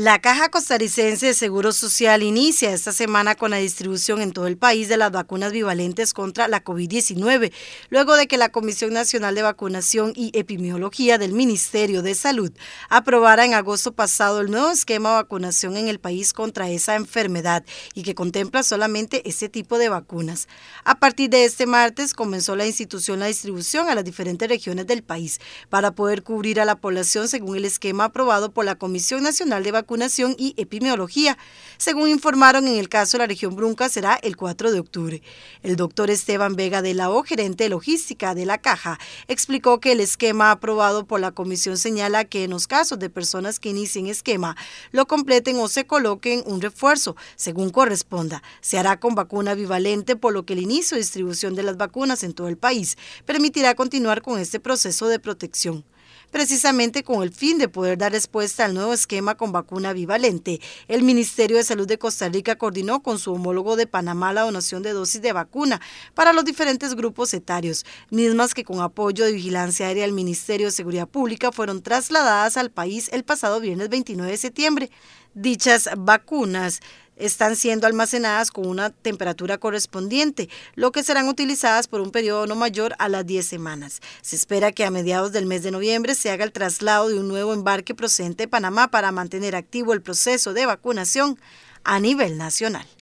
La Caja Costarricense de Seguro Social inicia esta semana con la distribución en todo el país de las vacunas bivalentes contra la COVID-19, luego de que la Comisión Nacional de Vacunación y Epidemiología del Ministerio de Salud aprobara en agosto pasado el nuevo esquema de vacunación en el país contra esa enfermedad y que contempla solamente ese tipo de vacunas. A partir de este martes comenzó la institución la distribución a las diferentes regiones del país para poder cubrir a la población según el esquema aprobado por la Comisión Nacional de Vacunación vacunación y epidemiología. Según informaron, en el caso de la región Brunca será el 4 de octubre. El doctor Esteban Vega de la O, gerente logística de la caja, explicó que el esquema aprobado por la comisión señala que en los casos de personas que inicien esquema, lo completen o se coloquen un refuerzo, según corresponda. Se hará con vacuna bivalente, por lo que el inicio y distribución de las vacunas en todo el país permitirá continuar con este proceso de protección precisamente con el fin de poder dar respuesta al nuevo esquema con vacuna bivalente. El Ministerio de Salud de Costa Rica coordinó con su homólogo de Panamá la donación de dosis de vacuna para los diferentes grupos etarios, mismas que con apoyo de Vigilancia Aérea del Ministerio de Seguridad Pública fueron trasladadas al país el pasado viernes 29 de septiembre. Dichas vacunas están siendo almacenadas con una temperatura correspondiente, lo que serán utilizadas por un periodo no mayor a las 10 semanas. Se espera que a mediados del mes de noviembre se haga el traslado de un nuevo embarque procedente de Panamá para mantener activo el proceso de vacunación a nivel nacional.